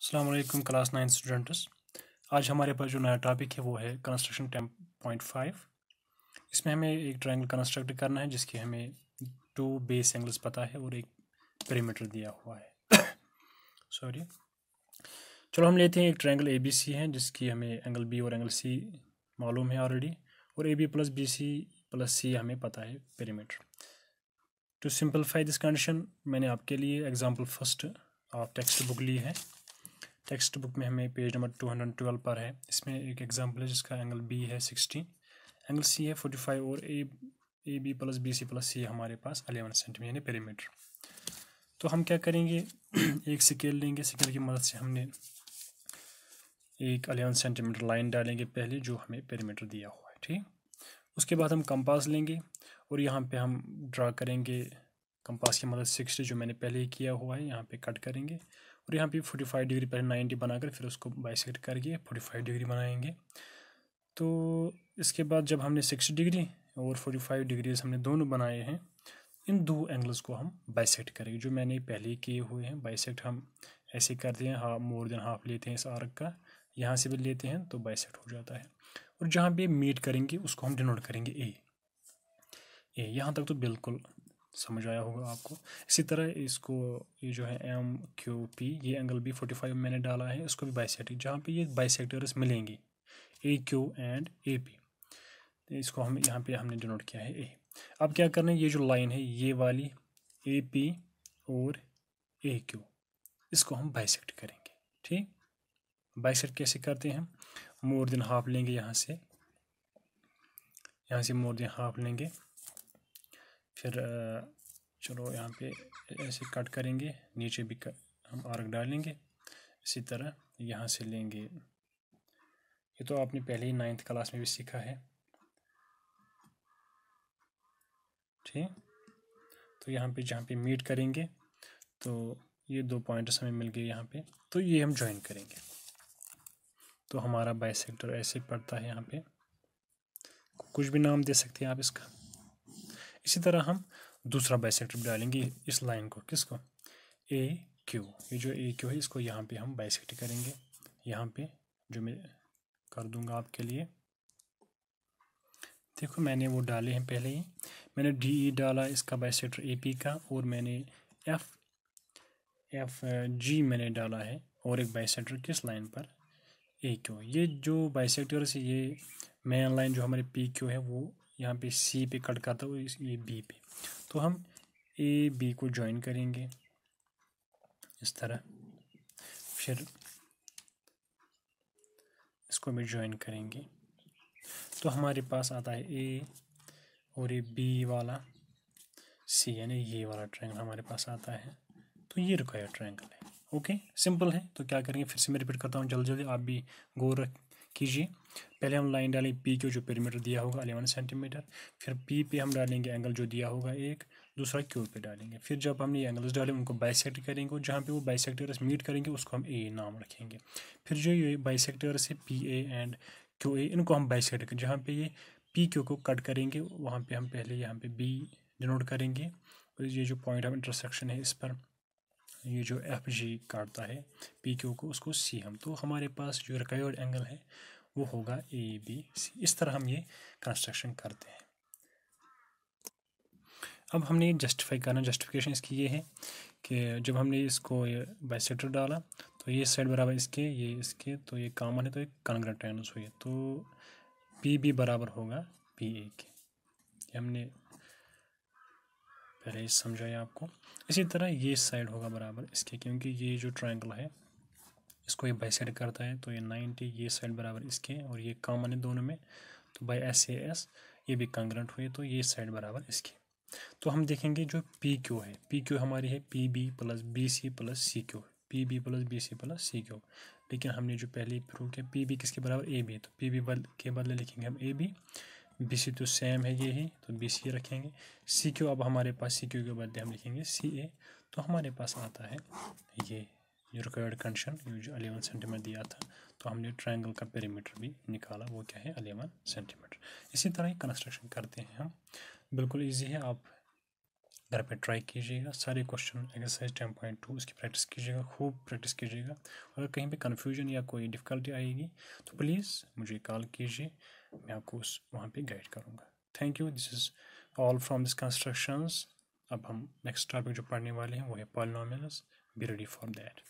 अल्लाम class nine students आज हमारे पास जो नया टॉपिक है वो है कंस्ट्रक्शन टेम पॉइंट फाइव इसमें हमें एक ट्रायंगल कंस्ट्रक्ट करना है जिसके हमें टू बेस एंगल्स पता है और एक पेरीमीटर दिया हुआ है सॉरी चलो हम लेते हैं एक ट्रायंगल ए बी सी है जिसकी हमें एंगल बी और एंगल सी मालूम है ऑलरेडी और A B plus B C plus C हमें पता है perimeter to simplify this condition मैंने आपके लिए एग्जाम्पल फर्स्ट आप टेक्स्ट बुक ली है टेक्स्ट बुक में हमें page number two hundred twelve पर है इसमें एक एग्जाम्पल है जिसका एंगल बी है सिक्सटी एंगल सी है फोर्टी फाइव और A A B plus B C plus C हमारे पास अलेवन सेंटीमीटर यानी पेरीमीटर तो हम क्या करेंगे एक स्केल लेंगे स्केल की मदद से हमने एक अलेवन सेंटीमीटर लाइन डालेंगे पहले जो हमें पेरीमीटर दिया हुआ है ठीक उसके बाद हम कंपास लेंगे और यहाँ पे हम ड्रा करेंगे कंपास की मदद सिक्सटी जो मैंने पहले ही किया हुआ है यहाँ पे कट करेंगे और यहाँ पे फोर्टी फाइव डिग्री पहले नाइन्टी बनाकर फिर उसको सेट करके फोर्टी फाइव डिग्री बनाएंगे तो इसके बाद जब हमने सिक्सटी डिग्री और फोर्टी फाइव डिग्रीज हमने दोनों बनाए हैं इन दो एंगल्स को हम सेट करेंगे जो मैंने पहले ही किए हुए हैं बाइसेकट हम ऐसे करते हैं हाफ मोर देन हाफ लेते हैं इस आर्क का यहाँ से भी लेते हैं तो सेट हो जाता है और जहाँ पर मीट करेंगे उसको हम डिनोट करेंगे ए ए यहाँ तक तो बिल्कुल समझ आया होगा आपको इसी तरह इसको ये जो है एम क्यू पी ये एंगल भी फोर्टी फाइव मैंने डाला है इसको भी बाइसेक्ट जहाँ पे ये बाइसेक्टर्स मिलेंगे A Q and A P इसको हम यहाँ पे हमने डिनोट किया है ए अब क्या करना है ये जो लाइन है ये वाली ए पी और ए क्यू इसको हम बाइसेक्ट करेंगे ठीक बाइसेक्ट कैसे करते हैं मोर देन हाफ लेंगे यहाँ से यहाँ से मोर देन हाफ लेंगे फिर चलो यहाँ पे ऐसे कट करेंगे नीचे भी कर, हम आर्क डालेंगे इसी तरह यहाँ से लेंगे ये तो आपने पहले ही नाइन्थ क्लास में भी सीखा है ठीक तो यहाँ पे जहाँ पे मीट करेंगे तो ये दो पॉइंट्स हमें मिल गए यहाँ पे तो ये हम ज्वाइन करेंगे तो हमारा बाई ऐसे पड़ता है यहाँ पे कुछ भी नाम दे सकते हैं आप इसका इसी तरह हम दूसरा बाइसेक्टर डालेंगे इस लाइन को किसको ए क्यू ये जो ए क्यू है इसको यहाँ पे हम बाइसेक्ट करेंगे यहाँ पे जो मैं कर दूंगा आपके लिए देखो मैंने वो डाले हैं पहले ही मैंने डी ई e डाला इसका बाइसेक्टर ए पी का और मैंने एफ एफ जी मैंने डाला है और एक बाइसेक्टर किस लाइन पर ए क्यू ये जो से ये मेन लाइन जो हमारे पी क्यू है वो यहाँ पे सी पे कट करता है ये बी पे तो हम ए बी को ज्वाइन करेंगे इस तरह फिर इसको भी ज्वाइन करेंगे तो हमारे पास आता है ए और ये बी वाला सी यानी ये वाला ट्रायंगल हमारे पास आता है तो ये रुका ट्रायंगल है ओके सिंपल है तो क्या करेंगे फिर से मैं रिपीट करता हूँ जल्दी जल्दी आप भी गौर रख कीजिए पहले हम लाइन डालेंगे पी के जो पेरीमीटर दिया होगा अलेवन सेंटीमीटर फिर पी पे हम डालेंगे एंगल जो दिया होगा एक दूसरा क्यू पे डालेंगे फिर जब हमने ये एंगल्स डाले उनको बाइसेक्ट करेंगे और जहाँ पे वो बाइसेक्टर्स मीट करेंगे उसको हम ए नाम रखेंगे फिर जो ये बाइसेक्टर्स है P A and Q A इनको हम बाइसेक्ट करें जहाँ पे ये पी क्यू को कट करेंगे वहाँ पे हम पहले यहाँ पे बी डिनोट करेंगे और ये जो पॉइंट ऑफ इंटरसेक्शन है इस पर ये जो एफ जी काटता है पी क्यू को उसको सी हम तो हमारे पास जो रिक्वायर्ड एंगल है वो होगा ए बी सी इस तरह हम ये कंस्ट्रक्शन करते हैं अब हमने जस्टिफाई करना जस्टिफिकेशन इसकी ये है कि जब हमने इसको ये बाइसेक्टर डाला तो ये साइड बराबर इसके ये इसके तो ये कामन है तो एक कन्ग्रेटेनस हुई तो पी बी बराबर होगा पी ए के हमने पहले ये आपको इसी तरह ये साइड होगा बराबर इसके क्योंकि ये जो ट्रायंगल है इसको ये बाइसाइड करता है तो ये नाइन्टी ये साइड बराबर इसके और ये कॉमन है दोनों में तो बाई एस ए एस ये भी कंग्रेंट हुए तो ये साइड बराबर इसके तो हम देखेंगे जो पी क्यू है पी क्यू हमारी है P B plus B C plus C Q P B plus B C plus C Q लेकिन हमने जो पहले प्रूव किया पी बी किसके बराबर ए बी तो पी बी बल के बदले लिखेंगे हम ए बी बी सी तो सेम है ये तो ही तो बी सी रखेंगे सी क्यू अब हमारे पास सी क्यू के बदले हम लिखेंगे सी ए तो हमारे पास आता है ये जो रिक्वायर्ड कंडीशन जो अलेवन सेंटीमीटर दिया था तो हमने ट्रायंगल का पेरीमीटर भी निकाला वो क्या है अलेवन सेंटीमीटर इसी तरह ही कंस्ट्रक्शन करते हैं हम बिल्कुल ईजी है आप घर पे ट्राई कीजिएगा सारे question exercise ten point two उसकी प्रैक्टिस कीजिएगा खूब प्रैक्टिस कीजिएगा अगर कहीं पे कन्फ्यूजन या कोई डिफ़िकल्टी आएगी तो प्लीज़ मुझे कॉल कीजिए मैं आपको उस वहाँ पर गाइड करूँगा thank you this is all from this constructions अब हम नेक्स्ट टॉपिक जो पढ़ने वाले हैं वो है polynomials be ready for that